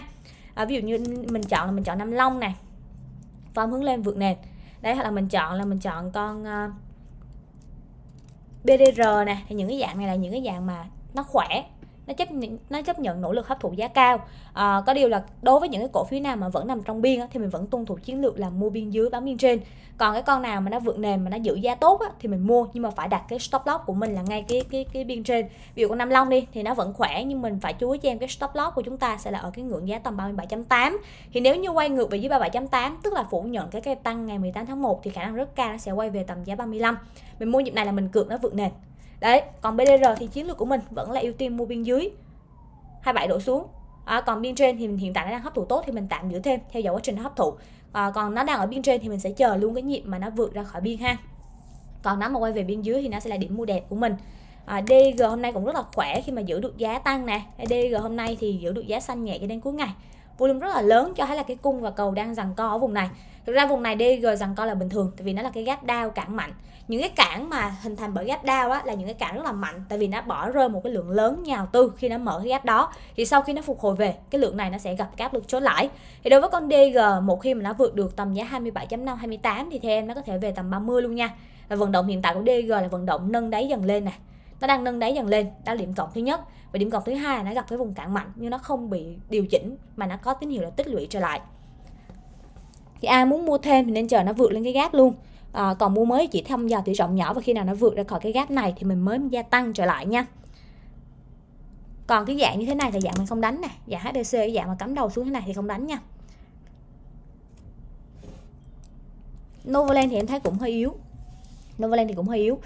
à, ví dụ như mình chọn là mình chọn nam long này form hướng lên vượt nền đấy hoặc là mình chọn là mình chọn con uh, à, BDR nè thì những cái dạng này là những cái dạng mà nó khỏe nó chấp nhận, nó chấp nhận nỗ lực hấp thụ giá cao à, có điều là đối với những cái cổ phiếu nào mà vẫn nằm trong biên á, thì mình vẫn tuân thủ chiến lược là mua biên dưới bán biên trên còn cái con nào mà nó vượt nền mà nó giữ giá tốt á, thì mình mua nhưng mà phải đặt cái stop loss của mình là ngay cái cái cái biên trên ví dụ con Nam Long đi thì nó vẫn khỏe nhưng mình phải chú ý cho em cái stop loss của chúng ta sẽ là ở cái ngưỡng giá tầm 37.8 thì nếu như quay ngược về dưới 37.8 tức là phủ nhận cái cây tăng ngày 18 tháng 1 thì khả năng rất cao nó sẽ quay về tầm giá 35 mình mua nhịp này là mình cược nó vượt nền đấy còn BDR thì chiến lược của mình vẫn là ưu tiên mua biên dưới 27 độ xuống à, còn biên trên thì hiện tại nó đang hấp thụ tốt thì mình tạm giữ thêm theo dõi quá trình nó hấp thụ à, còn nó đang ở biên trên thì mình sẽ chờ luôn cái nhịp mà nó vượt ra khỏi biên ha còn nó mà quay về biên dưới thì nó sẽ là điểm mua đẹp của mình à, DG hôm nay cũng rất là khỏe khi mà giữ được giá tăng nè DG hôm nay thì giữ được giá xanh nhẹ cho đến cuối ngày volume rất là lớn cho thấy là cái cung và cầu đang giằng co ở vùng này thực ra vùng này DG giằng co là bình thường tại vì nó là cái gap down cản mạnh những cái cản mà hình thành bởi gap down á, là những cái cản rất là mạnh tại vì nó bỏ rơi một cái lượng lớn nhà đầu tư khi nó mở cái gap đó thì sau khi nó phục hồi về cái lượng này nó sẽ gặp các lực chốt lại thì đối với con DG một khi mà nó vượt được tầm giá 27.5 28 thì theo em nó có thể về tầm 30 luôn nha và vận động hiện tại của DG là vận động nâng đáy dần lên này nó đang nâng đáy dần lên đó là điểm cộng thứ nhất và điểm cộng thứ hai là nó gặp cái vùng cản mạnh nhưng nó không bị điều chỉnh mà nó có tín hiệu là tích lũy trở lại thì ai muốn mua thêm thì nên chờ nó vượt lên cái gác luôn à, còn mua mới chỉ thăm dò tỷ rộng nhỏ và khi nào nó vượt ra khỏi cái gác này thì mình mới gia tăng trở lại nha còn cái dạng như thế này thì dạng mình không đánh nè dạng HDC cái dạng mà cắm đầu xuống thế này thì không đánh nha Novaland thì em thấy cũng hơi yếu Novaland thì cũng hơi yếu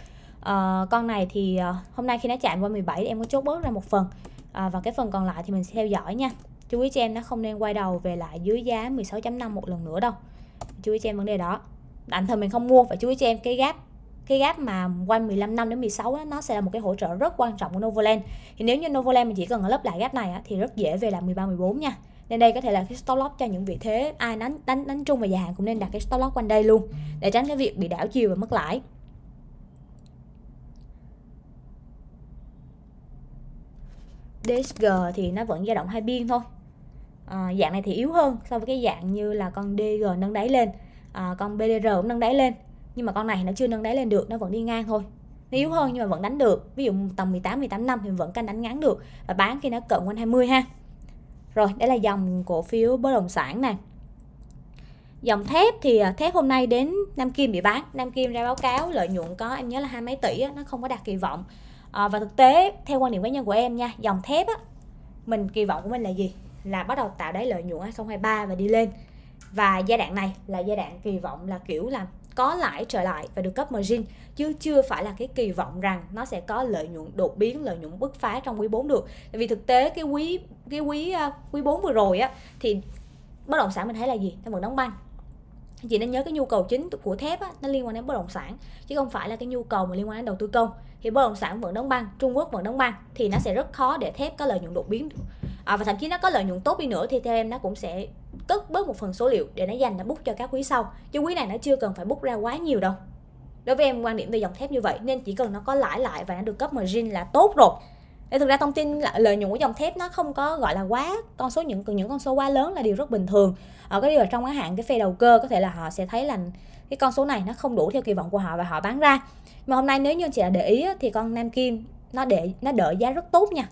uh, con này thì uh, hôm nay khi nó chạm qua 17 thì em có chốt bớt ra một phần uh, và cái phần còn lại thì mình sẽ theo dõi nha chú ý cho em nó không nên quay đầu về lại dưới giá 16.5 một lần nữa đâu chú ý cho em vấn đề đó tạm thời mình không mua phải chú ý cho em cái gáp, cái gáp mà quanh 15 năm đến 16 đó, nó sẽ là một cái hỗ trợ rất quan trọng của Novoland thì nếu như Novoland mình chỉ cần ở lớp lại gáp này á, thì rất dễ về là 13 14 nha nên đây có thể là cái stop loss cho những vị thế ai đánh đánh đánh trung và dài hạn cũng nên đặt cái stop loss quanh đây luôn để tránh cái việc bị đảo chiều và mất lãi DSG thì nó vẫn dao động hai biên thôi à, dạng này thì yếu hơn so với cái dạng như là con DG nâng đáy lên à, con BDR cũng nâng đáy lên nhưng mà con này nó chưa nâng đáy lên được nó vẫn đi ngang thôi nó yếu hơn nhưng mà vẫn đánh được ví dụ tầm 18 18 năm thì vẫn canh đánh ngắn được và bán khi nó cận quanh 20 ha rồi đây là dòng cổ phiếu bất động sản này. dòng thép thì à, thép hôm nay đến Nam Kim bị bán Nam Kim ra báo cáo lợi nhuận có em nhớ là hai mấy tỷ nó không có đạt kỳ vọng à, và thực tế theo quan điểm cá nhân của em nha dòng thép á mình kỳ vọng của mình là gì là bắt đầu tạo đáy lợi nhuận 2023 và đi lên và giai đoạn này là giai đoạn kỳ vọng là kiểu là có lãi trở lại và được cấp margin chứ chưa phải là cái kỳ vọng rằng nó sẽ có lợi nhuận đột biến lợi nhuận bứt phá trong quý 4 được tại vì thực tế cái quý cái quý ờ, quý 4 vừa rồi á thì bất động sản mình thấy là gì nó vẫn đóng băng chị nên nhớ cái nhu cầu chính của thép á, nó liên quan đến bất động sản chứ không phải là cái nhu cầu mà liên quan đến đầu tư công thì bất động sản vẫn đóng băng trung quốc vẫn đóng băng thì nó sẽ rất khó để thép có lợi nhuận đột biến à, và thậm chí nó có lợi nhuận tốt đi nữa thì theo em nó cũng sẽ cất bớt một phần số liệu để nó dành nó bút cho các quý sau chứ quý này nó chưa cần phải bút ra quá nhiều đâu đối với em quan điểm về dòng thép như vậy nên chỉ cần nó có lãi lại và nó được cấp margin là tốt rồi để thực ra thông tin lợi nhuận của dòng thép nó không có gọi là quá con số những những con số quá lớn là điều rất bình thường ở ờ, cái điều là trong ngắn hạn cái phe đầu cơ có thể là họ sẽ thấy là cái con số này nó không đủ theo kỳ vọng của họ và họ bán ra mà hôm nay nếu như chị đã để ý thì con nam kim nó để nó đỡ giá rất tốt nha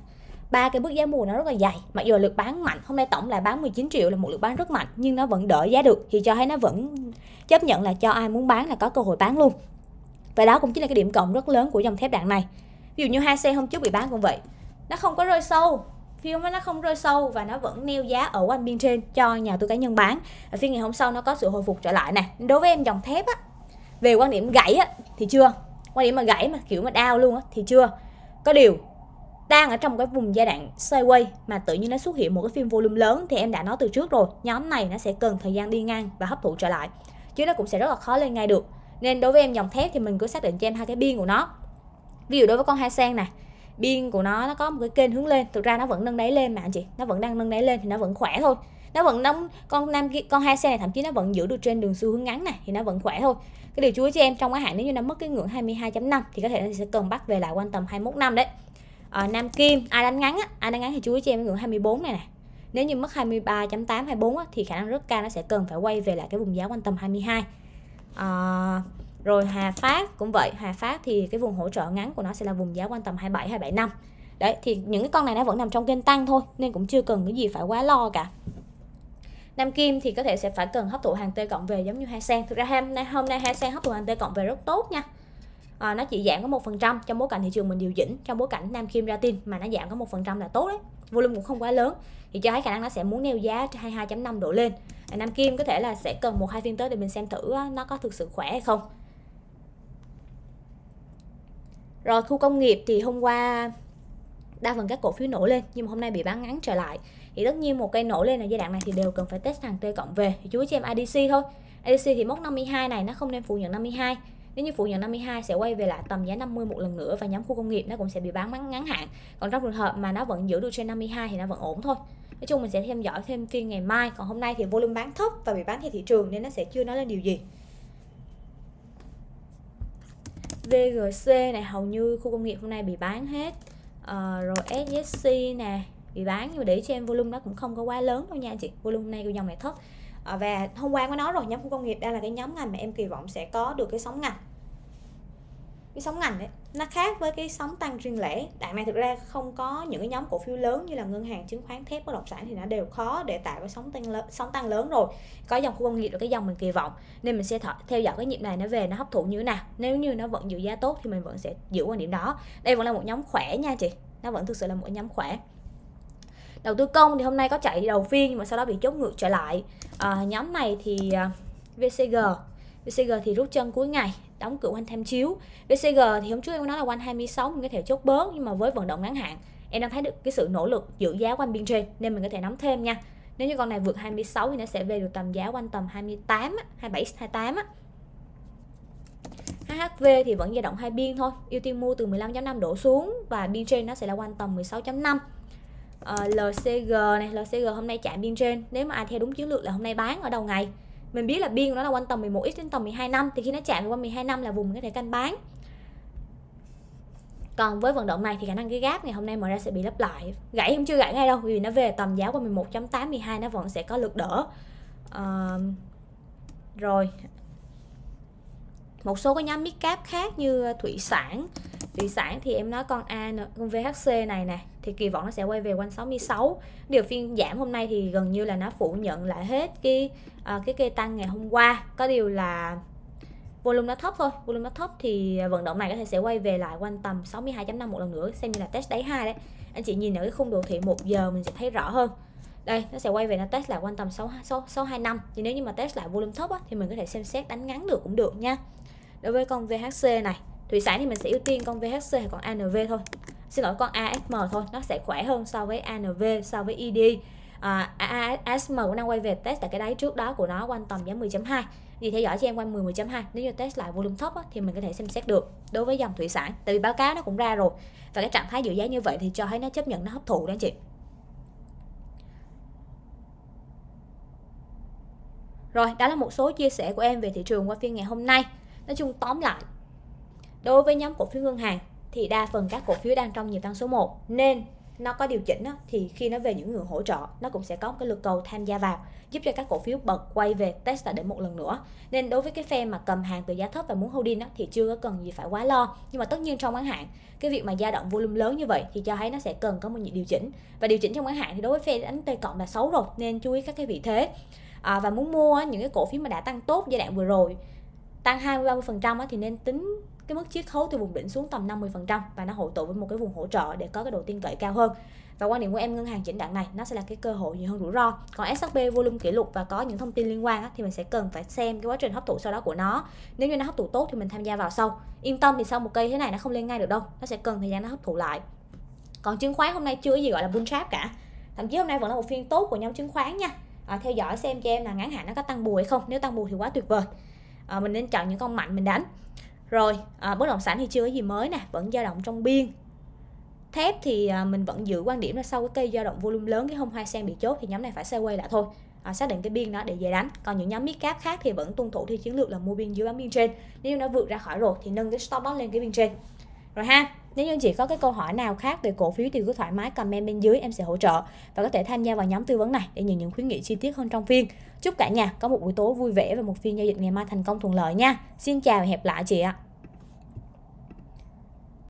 ba cái bước giá mua nó rất là dày mặc dù là bán mạnh hôm nay tổng là bán 19 triệu là một lực bán rất mạnh nhưng nó vẫn đỡ giá được thì cho thấy nó vẫn chấp nhận là cho ai muốn bán là có cơ hội bán luôn và đó cũng chính là cái điểm cộng rất lớn của dòng thép đạn này ví dụ như hai xe hôm trước bị bán cũng vậy nó không có rơi sâu khi mà nó không rơi sâu và nó vẫn neo giá ở quanh biên trên cho nhà tư cá nhân bán ở phiên ngày hôm sau nó có sự hồi phục trở lại này đối với em dòng thép á về quan điểm gãy á thì chưa quan điểm mà gãy mà kiểu mà đau luôn á thì chưa có điều đang ở trong cái vùng giai đoạn sideways mà tự nhiên nó xuất hiện một cái phim volume lớn thì em đã nói từ trước rồi nhóm này nó sẽ cần thời gian đi ngang và hấp thụ trở lại chứ nó cũng sẽ rất là khó lên ngay được nên đối với em dòng thép thì mình cứ xác định cho em hai cái biên của nó ví dụ đối với con hai sen này biên của nó nó có một cái kênh hướng lên thực ra nó vẫn nâng đáy lên mà anh chị nó vẫn đang nâng đáy lên thì nó vẫn khỏe thôi nó vẫn nóng con nam kia con hai xe này thậm chí nó vẫn giữ được trên đường xu hướng ngắn này thì nó vẫn khỏe thôi cái điều chú ý cho em trong cái hạn nếu như nó mất cái ngưỡng 22.5 thì có thể nó sẽ cần bắt về lại quanh tầm 21 năm đấy à, nam kim ai đánh ngắn á ai đánh ngắn thì chú ý cho em ngưỡng 24 này nè nếu như mất 23.8 24 á, thì khả năng rất cao nó sẽ cần phải quay về lại cái vùng giá quanh tầm 22 à, rồi Hà Phát cũng vậy Hà Phát thì cái vùng hỗ trợ ngắn của nó sẽ là vùng giá quanh tầm 27 275 đấy thì những cái con này nó vẫn nằm trong kênh tăng thôi nên cũng chưa cần cái gì phải quá lo cả Nam Kim thì có thể sẽ phải cần hấp thụ hàng T cộng về giống như Hai Sen. Thực ra hôm nay hôm nay Hai Sen hấp thụ hàng T cộng về rất tốt nha. À, nó chỉ giảm có một phần trăm trong bối cảnh thị trường mình điều chỉnh trong bối cảnh Nam Kim ra tin mà nó giảm có một phần trăm là tốt đấy volume cũng không quá lớn thì cho thấy khả năng nó sẽ muốn neo giá 22.5 độ lên ờ, Nam Kim có thể là sẽ cần một hai phiên tới để mình xem thử ờ, nó có thực sự khỏe hay không rồi khu công nghiệp thì hôm qua đa phần các cổ phiếu nổi lên nhưng mà hôm nay bị bán ngắn trở lại. Thì tất nhiên một cây nổi lên ở giai đoạn này thì đều cần phải test hàng T cộng về. Thì chú ý cho em ADC thôi. ADC thì mốc 52 này nó không nên phụ nhận 52 nếu như phụ nhận 52 sẽ quay về lại tầm giá 50 một lần nữa và nhóm khu công nghiệp nó cũng sẽ bị bán ngắn ngắn hạn còn trong trường hợp mà nó vẫn giữ được trên 52 thì nó vẫn ổn thôi nói chung mình sẽ theo dõi thêm phiên ngày mai còn hôm nay thì volume bán thấp và bị bán theo thị trường nên nó sẽ chưa nói lên điều gì VGC này hầu như khu công nghiệp hôm nay bị bán hết à, rồi SJC nè bị bán nhưng mà để cho em volume nó cũng không có quá lớn đâu nha chị volume hôm nay của dòng này thấp à, và hôm qua có nói rồi nhóm khu công nghiệp đây là cái nhóm ngành mà em kỳ vọng sẽ có được cái sóng ngành cái sóng ngành ấy nó khác với cái sóng tăng riêng lẻ đạn này thực ra không có những cái nhóm cổ phiếu lớn như là ngân hàng chứng khoán thép bất động sản thì nó đều khó để tạo cái sóng tăng lớn sóng tăng lớn rồi có dòng khu công nghiệp là cái dòng mình kỳ vọng nên mình sẽ th- theo dõi cái nhịp này nó về nó hấp thụ như thế nào nếu như nó vẫn giữ giá tốt thì mình vẫn sẽ giữ quan điểm đó đây vẫn là một nhóm khỏe nha chị nó vẫn thực sự là một nhóm khỏe đầu tư công thì hôm nay có chạy đầu phiên nhưng mà sau đó bị chốt ngược trở lại à, nhóm này thì à, VCG VCG thì rút chân cuối ngày đóng cửa quanh tham chiếu VCG thì hôm trước em nói là quanh 26 mình có thể chốt bớt nhưng mà với vận động ngắn hạn em đang thấy được cái sự nỗ lực giữ giá quanh biên trên nên mình có thể nắm thêm nha nếu như con này vượt 26 thì nó sẽ về được tầm giá quanh tầm 28 27 28 á HHV thì vẫn dao động hai biên thôi ưu tiên mua từ 15.5 đổ xuống và biên trên nó sẽ là quanh tầm 16.5 à, LCG này LCG hôm nay chạm biên trên nếu mà ai theo đúng chiến lược là hôm nay bán ở đầu ngày mình biết là biên của nó là quanh tầm 11x đến tầm 12 năm thì khi nó chạm qua 12 năm là vùng mình có thể canh bán còn với vận động này thì khả năng cái gáp ngày hôm nay mở ra sẽ bị lấp lại gãy không chưa gãy ngay đâu vì nó về tầm giá qua 11.8 12 nó vẫn sẽ có lực đỡ uh, rồi một số cái nhóm mid khác như ờ, thủy sản thủy sản thì em nói con A con VHC này nè thì kỳ vọng nó sẽ quay về quanh 66 điều phiên giảm hôm nay thì gần như là nó phủ nhận lại hết cái uh, cái cây tăng ngày hôm qua có điều là volume nó thấp thôi volume nó thấp thì ờ, vận động này có thể sẽ quay về lại quanh tầm 62.5 một lần nữa xem như là test đáy hai đấy anh chị nhìn ở cái khung đồ thị một giờ mình sẽ thấy rõ hơn đây nó sẽ quay về nó test lại quanh tầm 6, 6, năm thì nếu như mà test lại volume thấp á, thì mình có thể xem xét đánh ngắn được cũng được nha đối với con VHC này thủy sản thì mình sẽ ưu tiên con VHC hay con ANV thôi xin lỗi con ASM thôi nó sẽ khỏe hơn so với ANV so với id e à, ASM cũng đang quay về test tại cái đáy trước đó của nó quanh tầm giá 10.2 thì theo dõi cho em quanh 10 10.2 nếu như test lại volume thấp á, thì mình có thể xem xét được đối với dòng thủy sản tại vì báo cáo nó cũng ra rồi và cái trạng thái dự giá như vậy thì cho thấy nó chấp nhận nó hấp thụ đó anh chị Rồi, đó là một số chia sẻ của em về thị trường qua phiên ngày hôm nay nói chung tóm lại đối với nhóm cổ phiếu ngân hàng thì đa phần các cổ phiếu đang trong nhịp tăng số 1 nên nó có điều chỉnh thì khi nó về những người hỗ trợ nó cũng sẽ có một cái lực cầu tham gia vào giúp cho các cổ phiếu bật quay về test lại đỉnh một lần nữa nên đối với cái phe mà cầm hàng từ giá thấp và muốn holding thì chưa có cần gì phải quá lo nhưng mà tất nhiên trong ngắn hạn cái việc mà gia động volume lớn như vậy thì cho thấy nó sẽ cần có một nhịp điều chỉnh và điều chỉnh trong ngắn hạn thì đối với phe đánh t cộng là xấu rồi nên chú ý các cái vị thế à, và muốn mua những cái cổ phiếu mà đã tăng tốt giai đoạn vừa rồi tăng 20-30% thì nên tính cái mức chiết khấu từ vùng đỉnh xuống tầm 50% và nó hội tụ với một cái vùng hỗ trợ để có cái độ tin cậy cao hơn và quan điểm của em ngân hàng chỉnh đạn này nó sẽ là cái cơ hội nhiều hơn rủi ro còn SHB volume kỷ lục và có những thông tin liên quan á, thì mình sẽ cần phải xem cái quá trình hấp thụ sau đó của nó nếu như nó hấp thụ tốt thì mình tham gia vào sau yên tâm thì sau một cây thế này nó không lên ngay được đâu nó sẽ cần thời gian nó hấp thụ lại còn chứng khoán hôm nay chưa có gì gọi là bull trap cả thậm chí hôm nay vẫn là một phiên tốt của nhóm chứng khoán nha à, theo dõi xem cho em là ngắn hạn nó có tăng bù hay không nếu tăng bù thì quá tuyệt vời à, mình nên chọn những con mạnh mình đánh rồi à, bất động sản thì chưa có gì mới nè vẫn dao động trong biên thép thì à, mình vẫn giữ quan điểm là sau cái cây dao động volume lớn cái hôm hai sen bị chốt thì nhóm này phải xe quay lại thôi à, xác định cái biên đó để về đánh còn những nhóm mid cap khác thì vẫn tuân thủ theo chiến lược là mua biên dưới bán biên trên nếu nó vượt ra khỏi rồi thì nâng cái stop loss lên cái biên trên rồi ha nếu như chị có cái câu hỏi nào khác về cổ phiếu thì cứ thoải mái comment bên dưới em sẽ hỗ trợ và có thể tham gia vào nhóm tư vấn này để nhận những khuyến nghị chi tiết hơn trong phiên. Chúc cả nhà có một buổi tối vui vẻ và một phiên giao dịch ngày mai thành công thuận lợi nha. Xin chào và hẹn lại chị ạ.